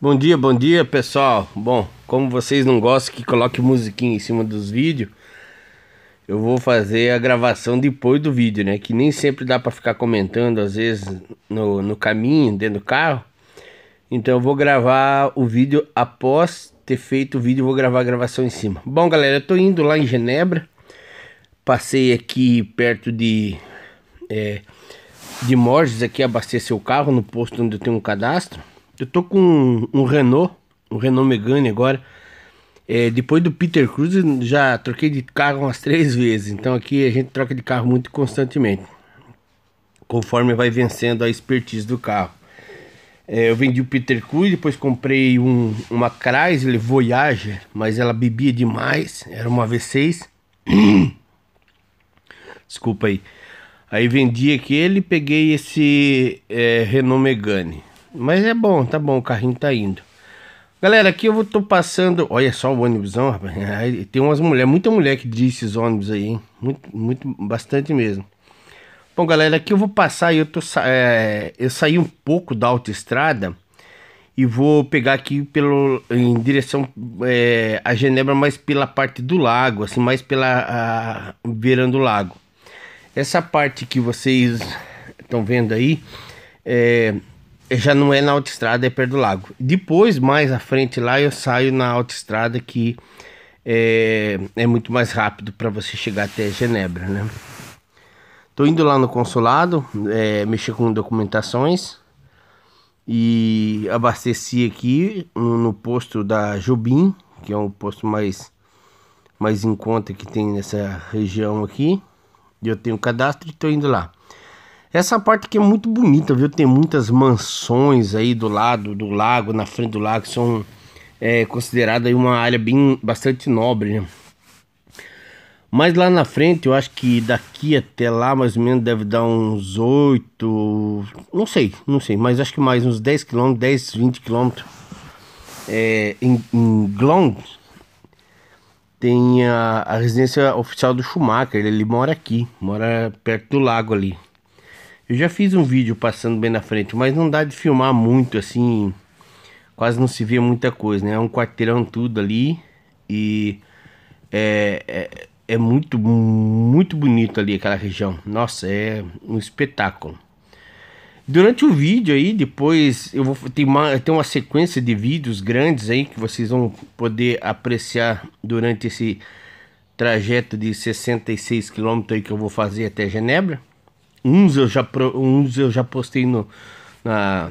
Bom dia, bom dia pessoal. Bom, como vocês não gostam que coloque musiquinha em cima dos vídeos, eu vou fazer a gravação depois do vídeo, né? Que nem sempre dá para ficar comentando, às vezes no, no caminho, dentro do carro. Então eu vou gravar o vídeo após ter feito o vídeo, vou gravar a gravação em cima. Bom, galera, eu tô indo lá em Genebra. Passei aqui perto de é, de Morges aqui abastecer o carro no posto onde eu tenho um cadastro. Eu tô com um, um Renault, um Renault Megane agora. É, depois do Peter Cruz, já troquei de carro umas três vezes. Então aqui a gente troca de carro muito constantemente, conforme vai vencendo a expertise do carro. É, eu vendi o Peter Cruz, depois comprei um, uma Chrysler Voyager, mas ela bebia demais, era uma V6. Desculpa aí. Aí vendi aquele, peguei esse é, Renault Megane. Mas é bom, tá bom, o carrinho tá indo. Galera, aqui eu vou tô passando. Olha só o ônibusão, rapaz. Tem umas mulheres, muita mulher que diz esses ônibus aí, hein? Muito, muito, bastante mesmo. Bom, galera, aqui eu vou passar. Eu, tô, é, eu saí um pouco da autoestrada e vou pegar aqui pelo, em direção é, a Genebra, mas pela parte do lago, assim, mais pela virando beirando o lago. Essa parte que vocês estão vendo aí é já não é na autoestrada, é perto do lago. Depois, mais à frente lá, eu saio na autoestrada que é, é muito mais rápido para você chegar até Genebra, né? Tô indo lá no consulado, é, mexer com documentações e abasteci aqui no, no posto da Jubim que é um posto mais mais em conta que tem nessa região aqui. Eu tenho cadastro e tô indo lá. Essa parte aqui é muito bonita, viu? Tem muitas mansões aí do lado do lago, na frente do lago, que são é, consideradas uma área bem bastante nobre, né? Mas lá na frente, eu acho que daqui até lá, mais ou menos, deve dar uns 8, não sei, não sei, mas acho que mais uns 10 quilômetros, 10, 20 quilômetros. É, em, em tem a, a residência oficial do Schumacher, ele, ele mora aqui, mora perto do lago ali. Eu já fiz um vídeo passando bem na frente, mas não dá de filmar muito assim. Quase não se vê muita coisa, né? É um quarteirão tudo ali e é, é, é muito, muito bonito ali aquela região. Nossa, é um espetáculo. Durante o vídeo aí, depois eu vou ter uma, ter uma sequência de vídeos grandes aí que vocês vão poder apreciar durante esse trajeto de 66 quilômetros aí que eu vou fazer até Genebra. Uns eu já, uns eu já postei no, na,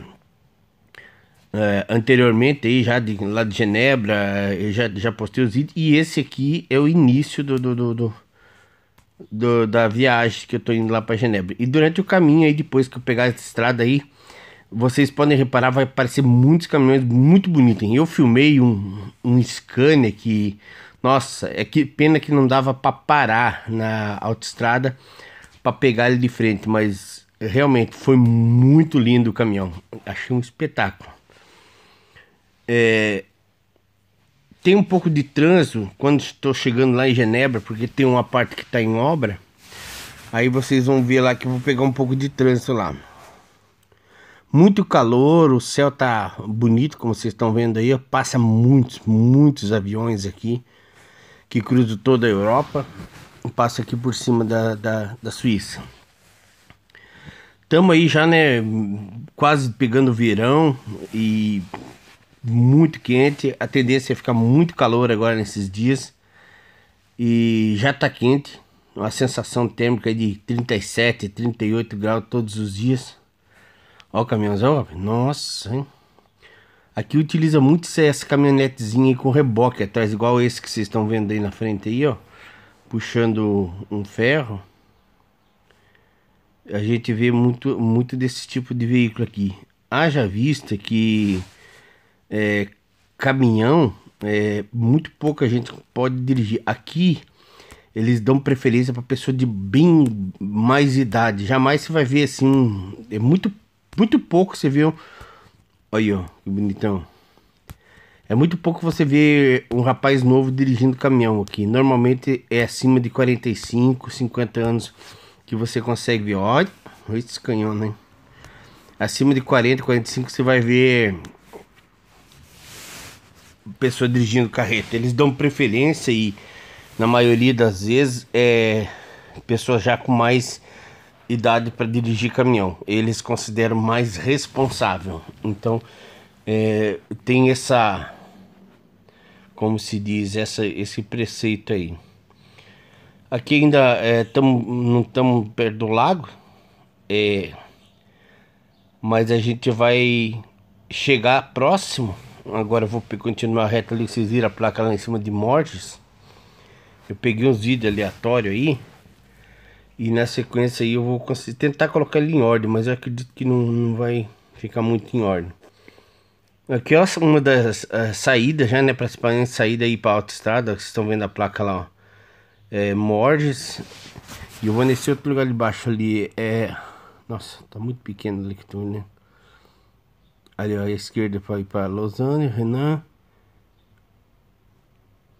é, anteriormente aí já de, lá de Genebra, eh, eu já, já postei os vídeos. E esse aqui é o início do, do, do, do, do da viagem que eu tô indo lá para Genebra. E durante o caminho aí, depois que eu pegar essa estrada aí, vocês podem reparar, vai aparecer muitos caminhões muito bonitos. Eu filmei um, um scanner que, nossa, é que pena que não dava para parar na autoestrada para pegar ele de frente, mas realmente foi muito lindo o caminhão. Achei um espetáculo. É, tem um pouco de trânsito quando estou chegando lá em Genebra, porque tem uma parte que está em obra. Aí vocês vão ver lá que eu vou pegar um pouco de trânsito lá. Muito calor, o céu tá bonito, como vocês estão vendo aí. Passa muitos, muitos aviões aqui que cruzam toda a Europa passo aqui por cima da, da, da Suíça. Tamo aí já, né? Quase pegando verão e muito quente. A tendência é ficar muito calor agora nesses dias. E já tá quente. Uma sensação térmica de 37, 38 graus todos os dias. Ó o caminhãozão, nossa, hein? Aqui utiliza muito essa caminhonetezinha com reboque atrás, igual esse que vocês estão vendo aí na frente aí, ó puxando um ferro, a gente vê muito, muito desse tipo de veículo aqui. Haja vista que é, caminhão, é, muito pouca gente pode dirigir. Aqui eles dão preferência para pessoa de bem mais idade. Jamais você vai ver assim. É muito, muito pouco você vê. Um... Olha, ó, que bonitão. É muito pouco você ver um rapaz novo dirigindo caminhão aqui. Normalmente é acima de 45, 50 anos que você consegue ver. Olha, olha esse canhão, né? Acima de 40, 45 você vai ver pessoa dirigindo carreta. Eles dão preferência e na maioria das vezes é pessoa já com mais idade para dirigir caminhão. Eles consideram mais responsável. Então é, tem essa como se diz, essa, esse preceito aí. Aqui ainda é, tamo, não estamos perto do lago, é, mas a gente vai chegar próximo. Agora vou continuar reto ali, vocês viram a placa lá em cima de mortes. Eu peguei uns vídeos aleatórios aí. E na sequência aí eu vou tentar colocar ele em ordem, mas eu acredito que não, não vai ficar muito em ordem. Aqui ó, uma das uh, saídas já, né? né Principalmente saída aí para autoestrada. Vocês estão vendo a placa lá, ó. É, Morges. E eu vou nesse outro lugar de baixo ali. É. Nossa, tá muito pequeno ali que tu Né? Ali ó, à esquerda para ir para Lausanne, Renan.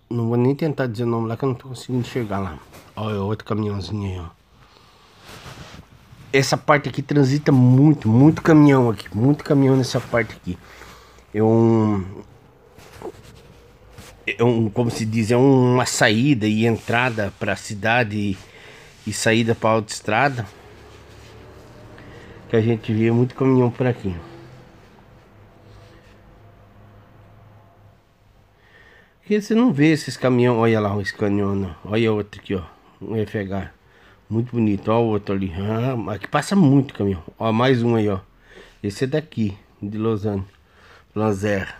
Não vou nem tentar dizer o nome lá que eu não tô conseguindo chegar lá. Olha, é outro caminhãozinho aí, ó. Essa parte aqui transita muito, muito caminhão aqui. Muito caminhão nessa parte aqui é um, é um como se diz, é uma saída e entrada para a cidade e, saída para a autoestrada que a gente vê muito caminhão por aqui. Porque você não vê esses caminhões, olha lá o caminhão, olha outro aqui, ó, um FH. Muito bonito, ó o outro ali. Ah, aqui passa muito caminhão. Ó, mais um aí, ó. Esse é daqui, de Lausanne. Lazer.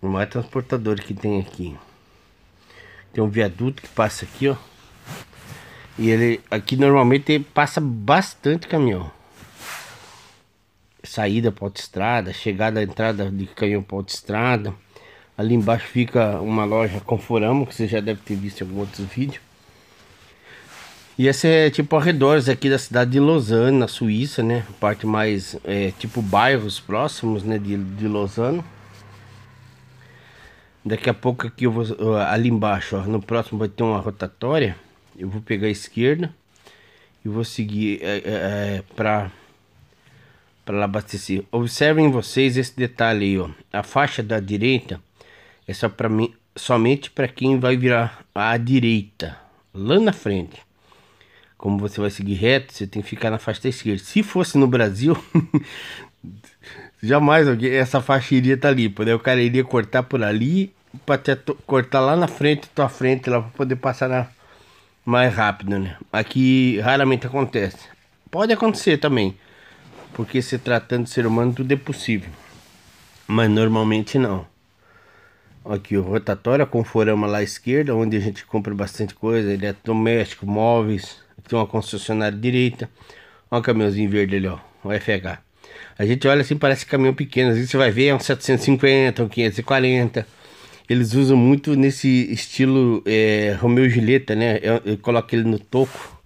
O maior transportador que tem aqui. Tem um viaduto que passa aqui, ó. E ele aqui normalmente passa bastante caminhão. Saída para autoestrada, chegada, entrada de caminhão para autoestrada. Ali embaixo fica uma loja Conforama, que você já deve ter visto em algum outro vídeo. E esse é tipo arredores aqui da cidade de Lausanne, na Suíça, né? Parte mais é, tipo bairros próximos, né? De, de Lausanne. Daqui a pouco aqui eu vou ali embaixo, ó, no próximo vai ter uma rotatória. Eu vou pegar a esquerda e vou seguir é, é, é para para abastecer. Observem vocês esse detalhe aí, ó. A faixa da direita é só para mim, somente para quem vai virar à direita, lá na frente como você vai seguir reto, você tem que ficar na faixa da esquerda. Se fosse no Brasil, jamais alguém, essa faixa iria estar tá limpa, né? O cara iria cortar por ali para cortar lá na frente, tua frente, lá para poder passar na, mais rápido, né? Aqui raramente acontece. Pode acontecer também, porque se tratando de ser humano tudo é possível, mas normalmente não. Aqui o rotatório é com forama lá à esquerda, onde a gente compra bastante coisa, eletrodoméstico, móveis, tem uma concessionária direita. Olha o caminhãozinho verde ali, ó. O FH. A gente olha assim, parece caminhão pequeno. Às vezes você vai ver, é um 750, um 540. Eles usam muito nesse estilo é, Romeu e Julieta, né? Eu, eu coloco ele no toco,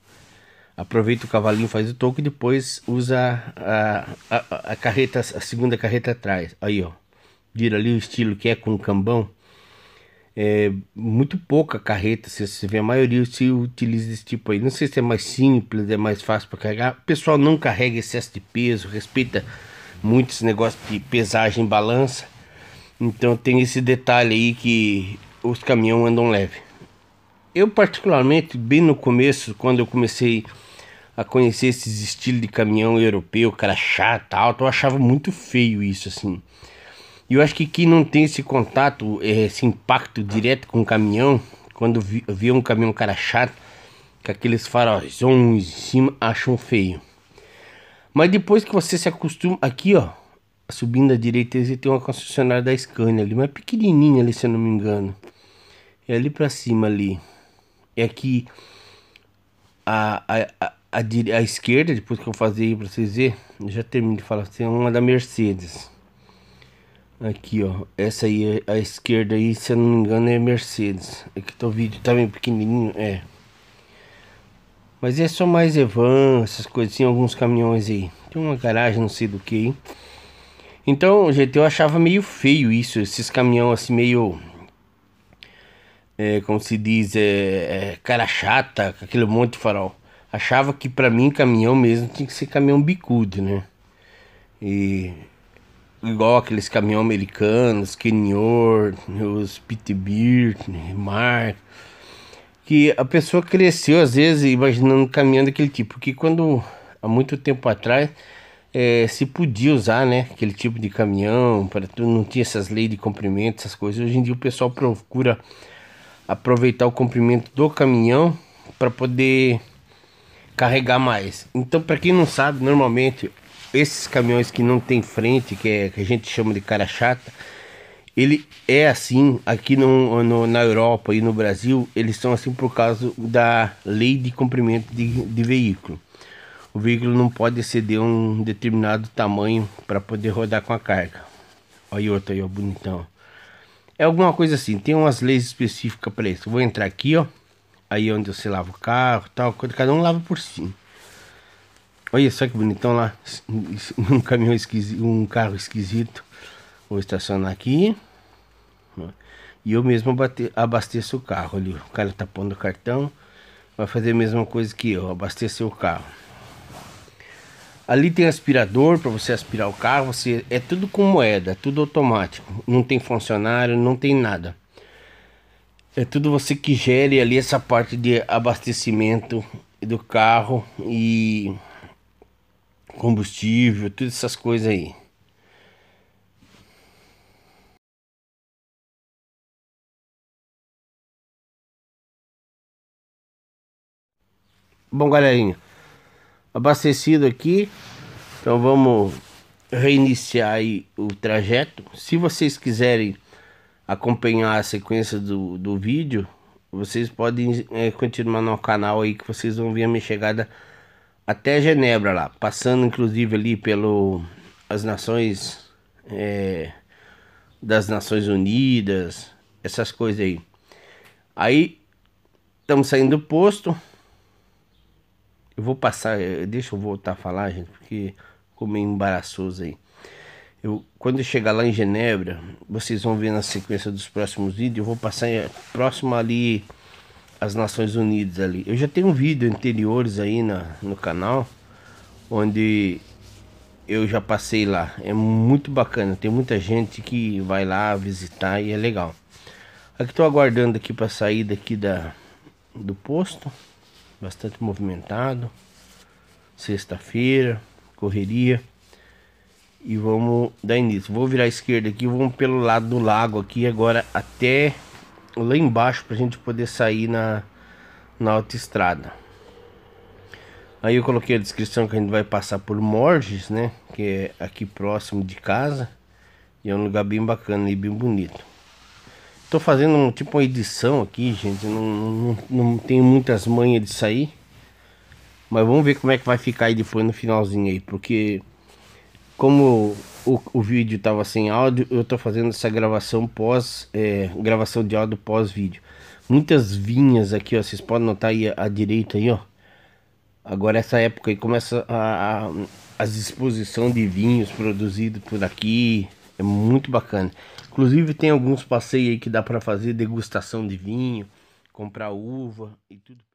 aproveita o cavalinho, faz o toco e depois usa a, a, a carreta, a segunda carreta atrás. Aí, ó. Vira ali o estilo que é com o cambão é, muito pouca carreta, se você vê a maioria se utiliza esse tipo aí. Não sei se é mais simples, é mais fácil para carregar. O pessoal não carrega excesso de peso, respeita muito esse negócio de pesagem, balança. Então tem esse detalhe aí que os caminhões andam leve. Eu particularmente, bem no começo, quando eu comecei a conhecer esses estilos de caminhão europeu, cara chato tal, eu achava muito feio isso assim. E eu acho que quem não tem esse contato, esse impacto direto com o caminhão, quando vê um caminhão cara chato, com aqueles faróisões em cima, acham feio. Mas depois que você se acostuma, aqui ó, subindo à direita, você tem uma concessionária da Scania ali, mas pequenininha ali, se eu não me engano. É ali pra cima ali. É aqui a, a, a, a, a esquerda, depois que eu fazer aí pra vocês verem, já termino de falar, tem assim, é uma da Mercedes. Aqui, ó. Essa aí, a esquerda aí, se eu não me engano, é Mercedes. Aqui é tá o vídeo, tá bem pequenininho, é. Mas é só mais Evan, essas coisas assim alguns caminhões aí. Tem uma garagem, não sei do que aí. Então, gente, eu achava meio feio isso, esses caminhões assim, meio... É, como se diz, é, é, cara chata, com aquele monte de farol. Achava que pra mim, caminhão mesmo, tinha que ser caminhão bicudo, né? E igual aqueles caminhão americanos, Kenyor, os Pitbeer, Mar, que a pessoa cresceu às vezes imaginando um caminhão daquele tipo, que quando há muito tempo atrás é, se podia usar, né, aquele tipo de caminhão, para não tinha essas leis de comprimento, essas coisas. Hoje em dia o pessoal procura aproveitar o comprimento do caminhão para poder carregar mais. Então, para quem não sabe, normalmente esses caminhões que não tem frente, que, é, que a gente chama de cara chata, ele é assim aqui no, no, na Europa e no Brasil, eles são assim por causa da lei de comprimento de, de veículo. O veículo não pode exceder um determinado tamanho para poder rodar com a carga. Olha outro aí, ó, bonitão. É alguma coisa assim, tem umas leis específicas para isso. vou entrar aqui, ó. Aí onde eu se lava o carro tal, cada um lava por si. Olha só que bonitão lá. Um caminhão esquisito, um carro esquisito. Vou estacionar aqui. E eu mesmo abasteço o carro ali. O cara tá pondo o cartão. Vai fazer a mesma coisa que eu, abastecer o carro. Ali tem aspirador para você aspirar o carro. Você, é tudo com moeda, tudo automático. Não tem funcionário, não tem nada. É tudo você que gere ali essa parte de abastecimento do carro e combustível, todas essas coisas aí. Bom, galerinha, abastecido aqui, então vamos reiniciar aí o trajeto. Se vocês quiserem acompanhar a sequência do, do vídeo, vocês podem é, continuar no canal aí que vocês vão ver a minha chegada até Genebra lá, passando inclusive ali pelo as nações é, das Nações Unidas, essas coisas aí. Aí estamos saindo do posto. Eu vou passar, é, deixa eu voltar a falar, gente, porque ficou meio embaraçoso aí. Eu, quando eu chegar lá em Genebra, vocês vão ver na sequência dos próximos vídeos, eu vou passar é, próximo ali as Nações Unidas ali. Eu já tenho um vídeo anteriores aí na, no canal, onde eu já passei lá. É muito bacana, tem muita gente que vai lá visitar e é legal. Aqui estou aguardando aqui para sair daqui da, do posto, bastante movimentado. Sexta-feira, correria. E vamos dar início. Vou virar à esquerda aqui, vamos pelo lado do lago aqui agora até lá embaixo pra gente poder sair na, na autoestrada. Aí eu coloquei a descrição que a gente vai passar por Morges, né? Que é aqui próximo de casa. E é um lugar bem bacana e bem bonito. Tô fazendo um, tipo uma edição aqui, gente. Não, não, não tenho muitas manhas de sair. Mas vamos ver como é que vai ficar aí depois no finalzinho aí. Porque como o, o vídeo estava sem áudio, eu estou fazendo essa gravação pós é, gravação de áudio pós vídeo. Muitas vinhas aqui, ó, vocês podem notar aí à direita aí, ó. Agora essa época aí começa a, a as exposição de vinhos produzidos por aqui, é muito bacana. Inclusive tem alguns passeios aí que dá para fazer degustação de vinho, comprar uva e tudo.